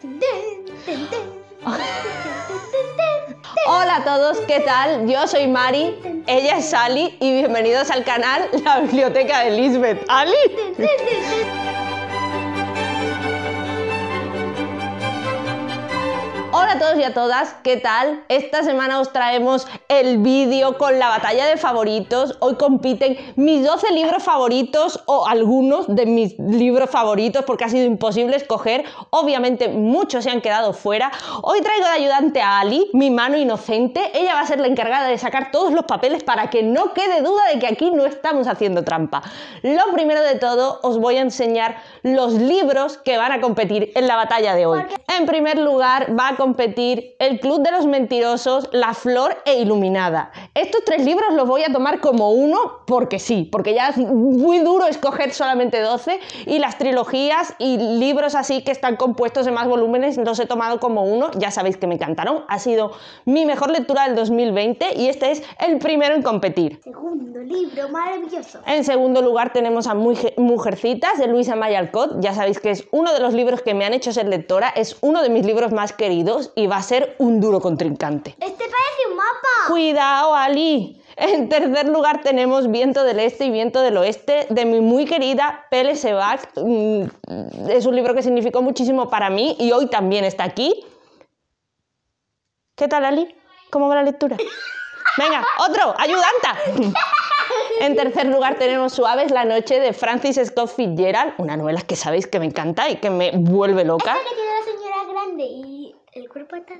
Hola a todos, ¿qué tal? Yo soy Mari, ella es Ali y bienvenidos al canal La Biblioteca de Lisbeth. ¡Ali! Hola a todos y a todas, ¿qué tal? Esta semana os traemos el vídeo con la batalla de favoritos. Hoy compiten mis 12 libros favoritos o algunos de mis libros favoritos porque ha sido imposible escoger. Obviamente muchos se han quedado fuera. Hoy traigo de ayudante a Ali, mi mano inocente. Ella va a ser la encargada de sacar todos los papeles para que no quede duda de que aquí no estamos haciendo trampa. Lo primero de todo, os voy a enseñar los libros que van a competir en la batalla de hoy. En primer lugar, va a competir, El Club de los Mentirosos, La Flor e Iluminada. Estos tres libros los voy a tomar como uno porque sí, porque ya es muy duro escoger solamente 12 y las trilogías y libros así que están compuestos de más volúmenes los he tomado como uno, ya sabéis que me encantaron, ha sido mi mejor lectura del 2020 y este es el primero en competir. Segundo libro, maravilloso. En segundo lugar tenemos a Mujercitas de Luisa Mayalcott, ya sabéis que es uno de los libros que me han hecho ser lectora, es uno de mis libros más queridos y va a ser un duro contrincante. Este parece un mapa. Cuidado, Ali. En tercer lugar tenemos Viento del Este y Viento del Oeste de mi muy querida Pele Sebag. Mm, es un libro que significó muchísimo para mí y hoy también está aquí. ¿Qué tal, Ali? ¿Cómo va la lectura? Venga, otro, ayudanta. En tercer lugar tenemos Suaves la noche de Francis Scott Fitzgerald, una novela que sabéis que me encanta y que me vuelve loca. que tiene la señora grande y el cuerpo está.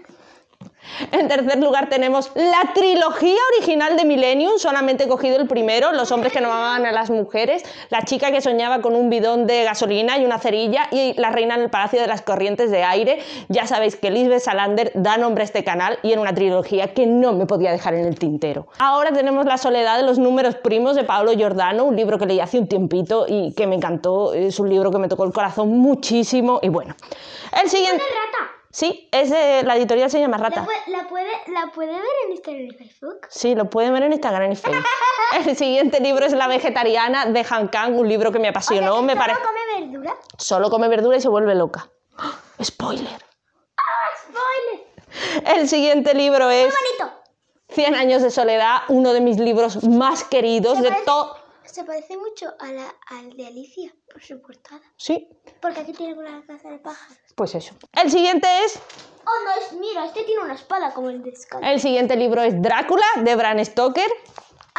En tercer lugar tenemos la trilogía original de Millennium, solamente he cogido el primero, Los hombres que no amaban a las mujeres, La chica que soñaba con un bidón de gasolina y una cerilla y La reina en el palacio de las corrientes de aire. Ya sabéis que Lisbeth Salander da nombre a este canal y en una trilogía que no me podía dejar en el tintero. Ahora tenemos La soledad de los números primos de Pablo Giordano, un libro que leí hace un tiempito y que me encantó, es un libro que me tocó el corazón muchísimo y bueno. El siguiente... Sí, es de, la editorial se llama Rata. ¿La, puede, ver en Instagram y Facebook? Sí, lo puede ver en Instagram y Facebook. El siguiente libro es La vegetariana de Han Kang, un libro que me apasionó. me ¿Solo come verdura? Solo come verdura y se vuelve loca. ¡Spoiler! ¡Ah, spoiler! El siguiente libro es... ¡Qué bonito! Cien años de soledad, uno de mis libros más queridos de todo... Se parece mucho a la, al de Alicia, por su portada. Sí. Porque aquí tiene una casa de pájaros. Pues eso. El siguiente es... Oh, no, es, mira, este tiene una espada como el de Scott. El siguiente libro es Drácula, de Bram Stoker.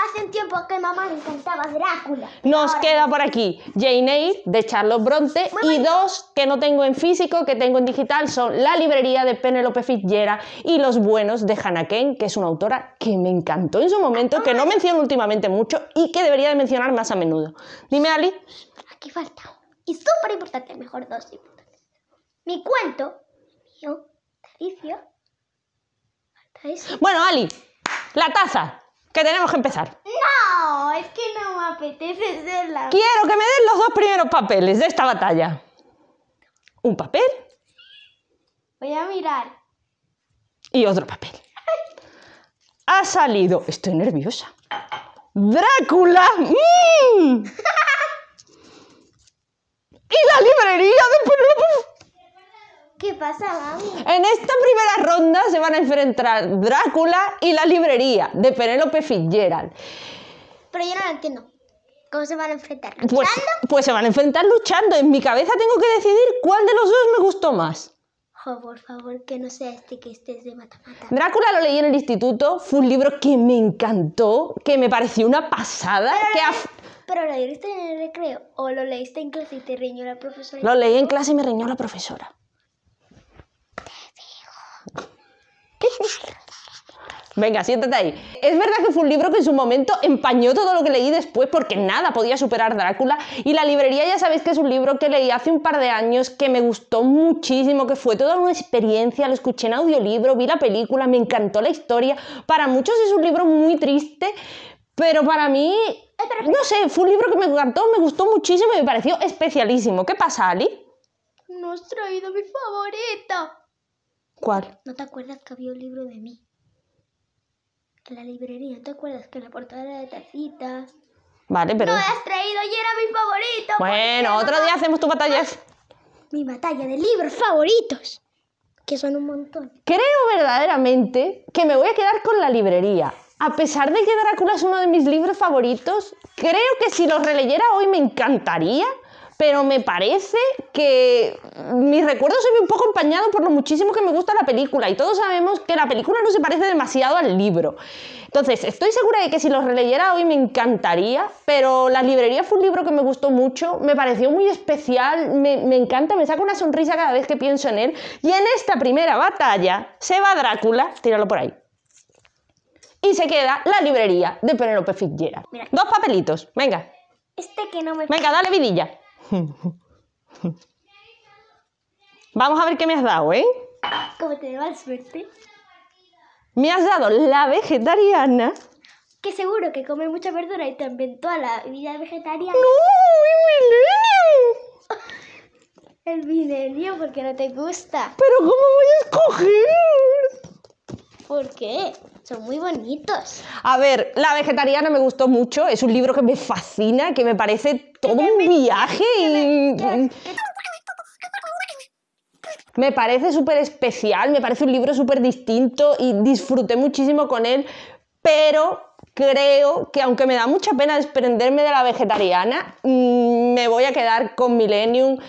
Hace un tiempo que mamá le encantaba Drácula. Nos queda por aquí Jane Eyre de Charlotte Bronte y dos que no tengo en físico, que tengo en digital, son La librería de Penelope Fitzgerald y Los buenos de Hannah Kane, que es una autora que me encantó en su momento, que no menciono últimamente mucho y que debería de mencionar más a menudo. Dime, Ali. Aquí falta y súper importante, mejor dos importantes. Mi cuento, mío, Bueno, Ali, la taza. Que tenemos que empezar. No, es que no me apetece serla. Quiero que me den los dos primeros papeles de esta batalla. ¿Un papel? Voy a mirar. Y otro papel. Ha salido... Estoy nerviosa. Drácula. ¡Mm! y la librería de pueblo ¿Qué pasa, mami? En esta primera ronda se van a enfrentar Drácula y la librería de Penélope Fitzgerald. Pero yo no lo entiendo. ¿Cómo se van a enfrentar? ¿Luchando? Pues, pues, se van a enfrentar luchando. En mi cabeza tengo que decidir cuál de los dos me gustó más. Oh, por favor, que no sea este que estés es de mata Drácula lo leí en el instituto, fue un libro que me encantó, que me pareció una pasada. Pero, lo leíste en el recreo o lo leíste en clase y te riñó la profesora? Lo leí en clase y me riñó la profesora. Venga, siéntate ahí. Es verdad que fue un libro que en su momento empañó todo lo que leí después porque nada podía superar Drácula. Y la librería ya sabéis que es un libro que leí hace un par de años que me gustó muchísimo, que fue toda una experiencia, lo escuché en audiolibro, vi la película, me encantó la historia. Para muchos es un libro muy triste, pero para mí, no sé, fue un libro que me encantó, me gustó muchísimo y me pareció especialísimo. ¿Qué pasa, Ali? No has traído mi favorito. ¿Cuál? ¿No te acuerdas que había un libro de mí? En la librería, ¿no ¿te acuerdas que la portada de tacitas? Vale, pero... No has traído y era mi favorito. Bueno, otro día hacemos tu batalla. Ah, mi batalla de libros favoritos. Que son un montón. Creo verdaderamente que me voy a quedar con la librería. A pesar de que Drácula es uno de mis libros favoritos, creo que si lo releyera hoy me encantaría pero me parece que mi recuerdo se ve un poco empañado por lo muchísimo que me gusta la película y todos sabemos que la película no se parece demasiado al libro. Entonces, estoy segura de que si lo releyera hoy me encantaría, pero La librería fue un libro que me gustó mucho, me pareció muy especial, me, encanta, me saca una sonrisa cada vez que pienso en él y en esta primera batalla se va Drácula, tíralo por ahí y se queda la librería de Penelope Fitzgerald. Dos papelitos, venga. Este que no me... Venga, dale vidilla. Vamos a ver qué me has dado, ¿eh? Como te la suerte. Me has dado la vegetariana. Que seguro que come mucha verdura y también toda la vida vegetariana. ¡No! ¡El milenio! El milenio porque no te gusta. ¿Pero cómo voy a escoger? ¿Por qué? Son muy bonitos. A ver, La vegetariana me gustó mucho, es un libro que me fascina, que me parece todo un viaje y... Me parece súper especial, me parece un libro súper distinto y disfruté muchísimo con él, pero creo que aunque me da mucha pena desprenderme de la vegetariana, mm, me voy a quedar con Millennium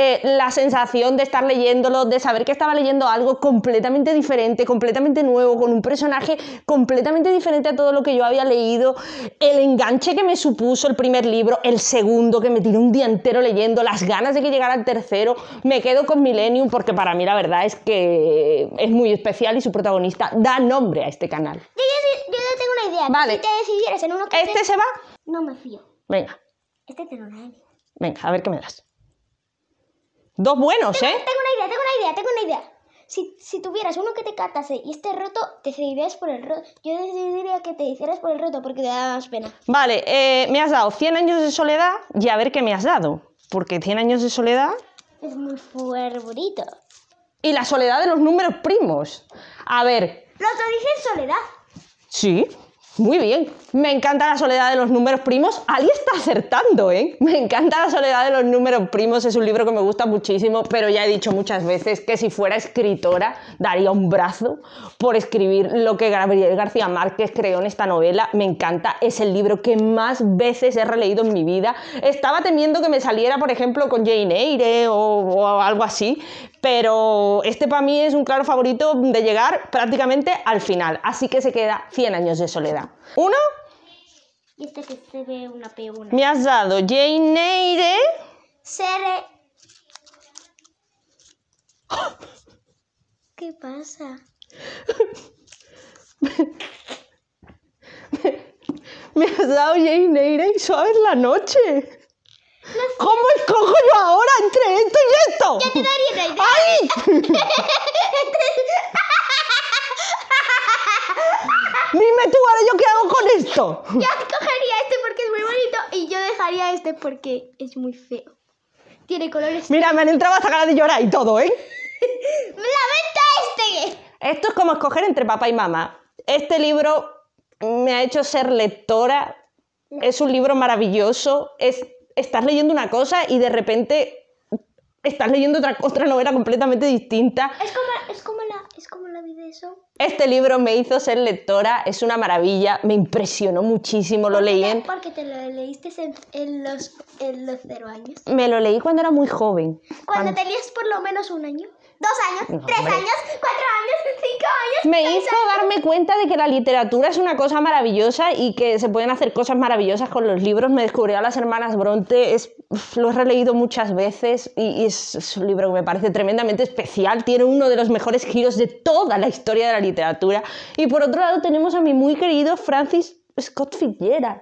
eh, la sensación de estar leyéndolo, de saber que estaba leyendo algo completamente diferente, completamente nuevo, con un personaje completamente diferente a todo lo que yo había leído, el enganche que me supuso el primer libro, el segundo que me tiró un día entero leyendo, las ganas de que llegara el tercero, me quedo con Millennium porque para mí la verdad es que es muy especial y su protagonista da nombre a este canal. Yo, ya tengo una idea. Vale. Si te en uno que ¿Este se va? No me fío. Venga. Este te lo Venga, a ver qué me das. Dos buenos, ¿eh? Tengo una idea, tengo una idea, tengo una idea. Si, tuvieras uno que te catase y esté roto, te decidirías por el roto. Yo decidiría que te hicieras por el roto porque te da más pena. Vale, eh, me has dado 100 años de soledad y a ver qué me has dado. Porque 100 años de soledad... Es muy fuerte, Y la soledad de los números primos. A ver... ¿Lo te dicen soledad. Sí. Muy bien, me encanta la soledad de los números primos. Ali está acertando, ¿eh? Me encanta la soledad de los números primos, es un libro que me gusta muchísimo, pero ya he dicho muchas veces que si fuera escritora daría un brazo por escribir lo que Gabriel García Márquez creó en esta novela. Me encanta, es el libro que más veces he releído en mi vida. Estaba temiendo que me saliera, por ejemplo, con Jane Eyre o, o algo así, pero este para mí es un claro favorito de llegar prácticamente al final, así que se queda 100 años de soledad. Uno. Y este que se ve una peona Me has dado Jane Eyre. ¿Qué pasa? me has dado Jane Eyre y suave la noche. ¿Cómo escojo yo ahora entre esto y esto? Ya te daría idea. ¡Ay! Dime tú ahora yo qué hago con esto. Yo escogería este porque es muy bonito y yo dejaría este porque es muy feo. Tiene colores. Mira, me han entrado hasta ganas de llorar y todo, ¿eh? ¡Me lamento este! Esto es como escoger entre papá y mamá. Este libro me ha hecho ser lectora. Es un libro maravilloso. Es estás leyendo una cosa y de repente estás leyendo otra, otra novela completamente distinta. Es como, la, vida eso. Este libro me hizo ser lectora, es una maravilla, me impresionó muchísimo, lo leí en... ¿Por te lo leíste en, los, cero años? Me lo leí cuando era muy joven. ¿Cuando, cuando... tenías por lo menos un año? dos años, tres años, cuatro años, cinco años. Me hizo darme cuenta de que la literatura es una cosa maravillosa y que se pueden hacer cosas maravillosas con los libros. Me descubrió a las hermanas Bronte, es, lo he releído muchas veces y, es, un libro que me parece tremendamente especial. Tiene uno de los mejores giros de toda la historia de la literatura. Y por otro lado tenemos a mi muy querido Francis Scott Fitzgerald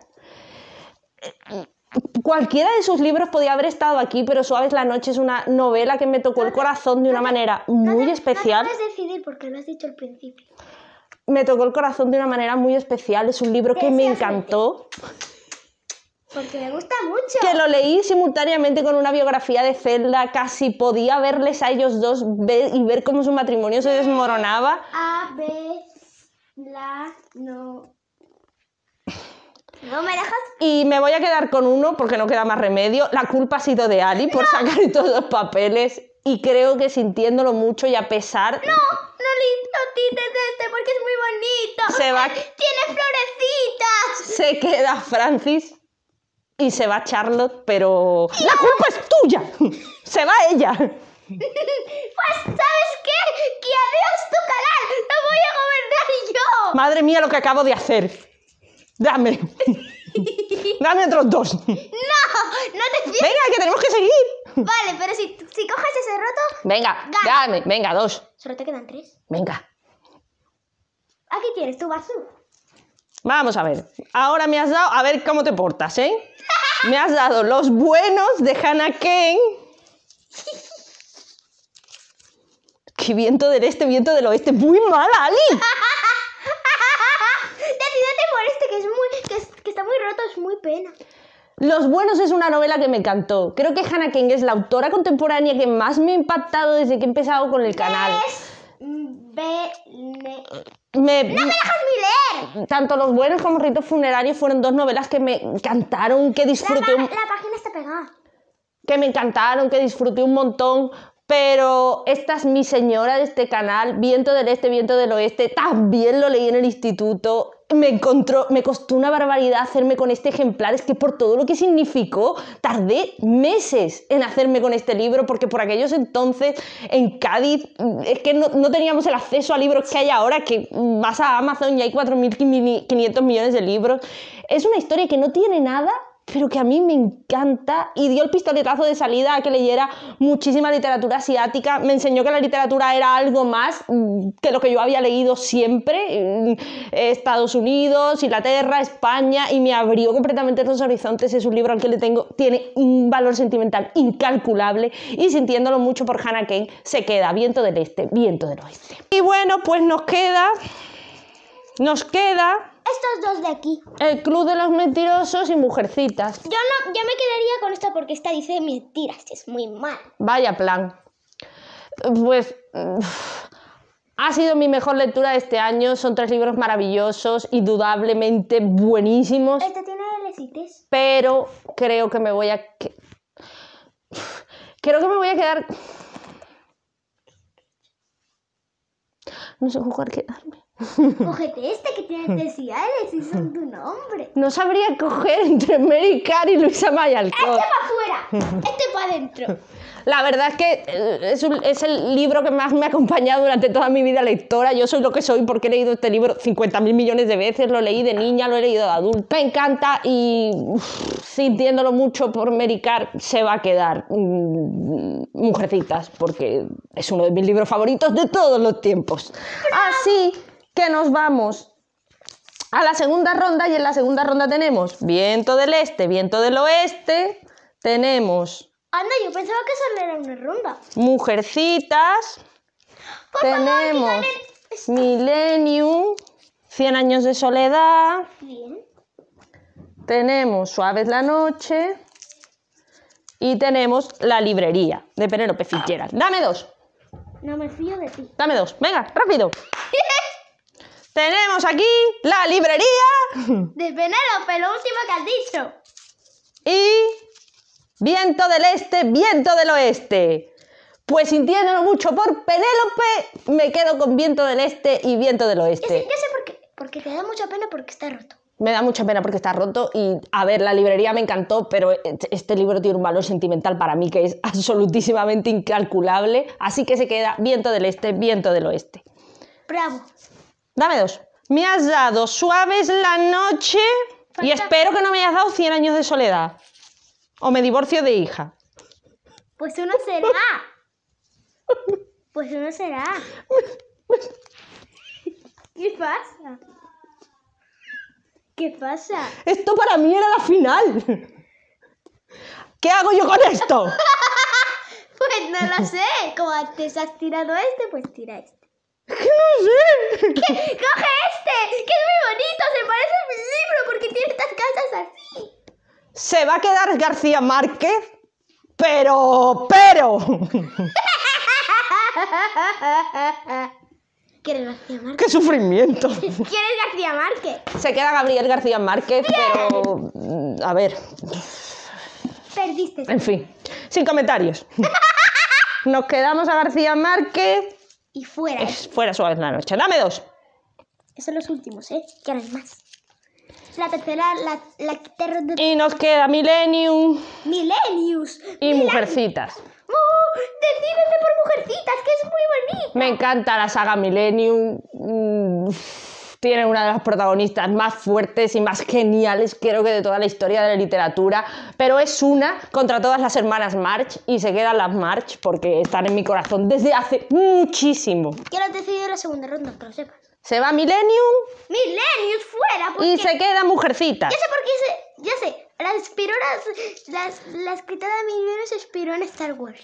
cualquiera de sus libros podía haber estado aquí, pero Suaves la Noche es una novela que me tocó el corazón de una manera muy especial. No puedes decidir porque lo has dicho al principio. Me tocó el corazón de una manera muy especial. Es un libro que me encantó. Porque me gusta mucho. Que lo leí simultáneamente con una biografía de Zelda. Casi podía verles a ellos dos y ver cómo su matrimonio se desmoronaba. A la, no, ¿No me dejas? Y me voy a quedar con uno porque no queda más remedio. La culpa ha sido de Ali por sacar todos los papeles y creo que sintiéndolo mucho y a pesar... No, no, no tires este porque es muy bonito. Se va... Tiene florecitas. Se queda Francis y se va Charlotte, pero... ¡La culpa es tuya! Se va ella. Pues, ¿sabes qué? Que adiós tu canal, voy a gobernar yo. Madre mía, lo que acabo de hacer. Dame. Dame otros dos. No, no te fíes. Venga, que tenemos que seguir. Vale, pero si, si coges ese roto. Venga, dame. Venga, dos. Solo te quedan tres. Venga. Aquí tienes tu basú. Vamos a ver. Ahora me has dado. A ver cómo te portas, ¿eh? me has dado los buenos de Hannah Kane. ¡Qué viento del este, viento del oeste! ¡Muy mal, Ali! pena. Los Buenos es una novela que me encantó. Creo que Hannah King es la autora contemporánea que más me ha impactado desde que he empezado con el canal. ¡No me dejas ni Tanto Los Buenos como Ritos Funerarios fueron dos novelas que me encantaron, que disfruté. La, un... página está pegada. Que me encantaron, que disfruté un montón. Pero esta es mi señora de este canal, Viento del Este, Viento del Oeste. También lo leí en el instituto me, encontró, me costó una barbaridad hacerme con este ejemplar, es que por todo lo que significó, tardé meses en hacerme con este libro, porque por aquellos entonces en Cádiz mm, es que no, no teníamos el acceso a libros que hay ahora, que vas a Amazon y hay 4.500 millones de libros. Es una historia que no tiene nada pero que a mí me encanta y dio el pistoletazo de salida a que leyera muchísima literatura asiática, me enseñó que la literatura era algo más mm, que lo que yo había leído siempre, mm, Estados Unidos, Inglaterra, España, y me abrió completamente los horizontes, es un libro al que le tengo, tiene un valor sentimental incalculable y sintiéndolo mucho por Hannah Kane, se queda viento del este, viento del oeste. Y bueno, pues nos queda, nos queda estos dos de aquí. El Club de los Mentirosos y Mujercitas. Yo no, yo me quedaría con esta porque esta dice mentiras, es muy mal. Vaya plan. Pues mm, ha sido mi mejor lectura de este año. Son tres libros maravillosos, y dudablemente buenísimos. Este tiene lecites. Pero creo que me voy a. Creo que me voy a quedar. No sé cómo quedarme. Cógete este que tiene especiales y son tu nombre. No sabría coger entre Mary y Luisa May ¡Este para afuera! ¡Este para adentro! La verdad es que eh, es, el libro que más me ha acompañado durante toda mi vida lectora. Yo soy lo que soy porque he leído este libro 50.000 millones de veces. Lo leí de niña, lo he leído de adulto. Me encanta y sintiéndolo mucho por Mary se va a quedar. Mm, mujercitas, porque es uno de mis libros favoritos de todos los tiempos. Así que nos vamos a la segunda ronda y en la segunda ronda tenemos viento del este, viento del oeste, tenemos... Anda, yo pensaba que solo era una ronda. Mujercitas, tenemos milenio Millennium, 100 años de soledad, tenemos Suaves la noche y tenemos La librería de Penélope Fitzgerald. Dame dos. No me fío de ti. Dame dos, venga, rápido. Tenemos aquí la librería. De Penélope, lo último que has dicho. Y viento del este, viento del oeste. Pues sintiéndolo mucho por Penélope, me quedo con viento del este y viento del oeste. Yo sé, sé por qué. Porque te da mucha pena porque está roto. Me da mucha pena porque está roto y, a ver, la librería me encantó, pero e-, e-, este libro tiene un valor sentimental para mí que es absolutísimamente incalculable, así que se queda viento del este, viento del oeste. Bravo. Dame dos. Me has dado suaves la noche y espero que no me hayas dado 100 años de soledad. O me divorcio de hija. Pues uno será. Pues uno será. ¿Qué pasa? ¿Qué pasa? Esto para mí era la final. ¿Qué hago yo con esto? pues no lo sé. Como antes has tirado este, pues tira este no sé! ¡Coge este! ¡Que es muy bonito! ¡Se parece a mi libro porque tiene estas casas así! Se va a quedar García Márquez, pero. ¡Pero! ¿Quieres García Márquez? ¡Qué sufrimiento! ¿Quieres García Márquez? Se queda Gabriel García Márquez, pero. A ver. Perdiste. En fin, sin comentarios. Nos quedamos a García Márquez y fuera. ¿eh? Fuera fuera en la noche. Dame dos. Esos son los últimos, ¿eh? Que no hay más. La tercera, la, la tercera... Y nos queda Millennium. Millennium Y Mujercitas. ¡Oh! Decídete por Mujercitas, que es muy bonito. Me encanta la saga Millennium. Mm. Tiene una de las protagonistas más fuertes y más geniales, creo que de toda la historia de la literatura, pero es una contra todas las hermanas March y se quedan las March porque están en mi corazón desde hace muchísimo. Quiero lo decidido la segunda ronda, que lo sepas. Se va Millennium. Millennium fuera. Y se queda Mujercita. Ya sé por qué se... Ya sé. Las escritora Las, Millennium se inspiró en Star Wars.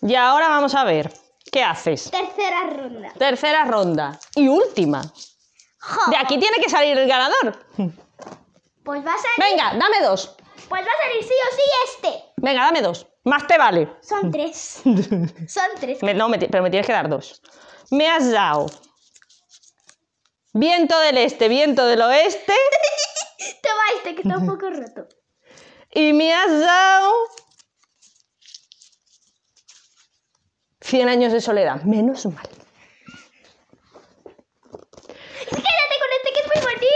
Y ahora vamos a ver. ¿Qué haces? Tercera ronda. Tercera ronda. Y última. De aquí tiene que salir el ganador. Pues va a salir. Venga, dame dos. Pues va a salir sí o sí este. Venga, dame dos. Más te vale. Son tres. Son tres. no, pero me tienes que dar dos. Me has dado viento del este, viento del oeste. Toma este, que está un poco roto. Y me has dado 100 años de soledad. Menos mal.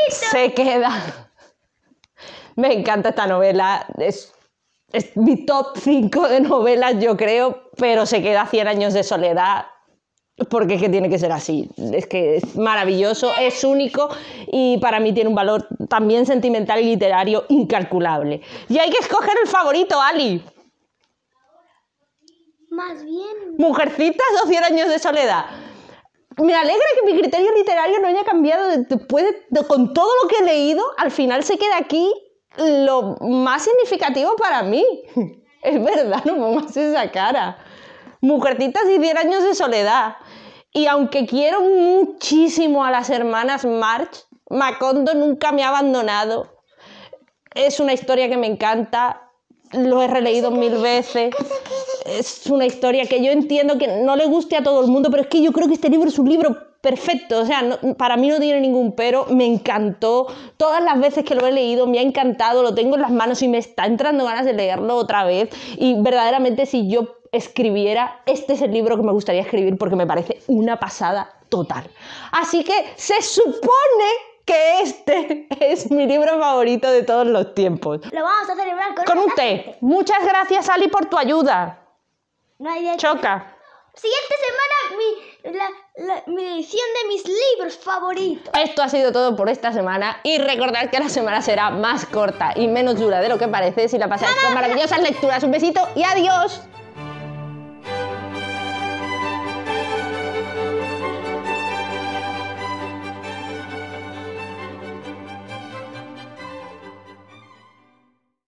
Se queda. Me encanta esta novela. Es, mi top 5 de novelas, yo creo, pero se queda 100 años de soledad porque es que tiene que ser así. Es que es maravilloso, es único y para mí tiene un valor también sentimental y literario incalculable. Y hay que escoger el favorito, Ali. Más bien. Mujercitas o 100 años de soledad me alegra que mi criterio literario no haya cambiado con todo lo que he leído, al final se queda aquí lo más significativo para mí. Es verdad, no pongas esa cara. Mujercitas y 10 años de soledad. Y aunque quiero muchísimo a las hermanas March, Macondo nunca me ha abandonado. Es una historia que me encanta lo he releído mil veces. Es una historia que yo entiendo que no le guste a todo el mundo, pero es que yo creo que este libro es un libro perfecto. O sea, para mí no tiene ningún pero. Me encantó. Todas las veces que lo he leído me ha encantado. Lo tengo en las manos y me está entrando ganas de leerlo otra vez. Y verdaderamente si yo escribiera, este es el libro que me gustaría escribir porque me parece una pasada total. Así que se supone que es mi libro favorito de todos los tiempos. Lo vamos a celebrar con, con un té. Muchas gracias, Ali, por tu ayuda. No Choca. Siguiente semana, mi, mi edición de mis libros favoritos. Esto ha sido todo por esta semana. Y recordad que la semana será más corta y menos dura de lo que parece si la pasáis con maravillosas lecturas. Un besito y adiós.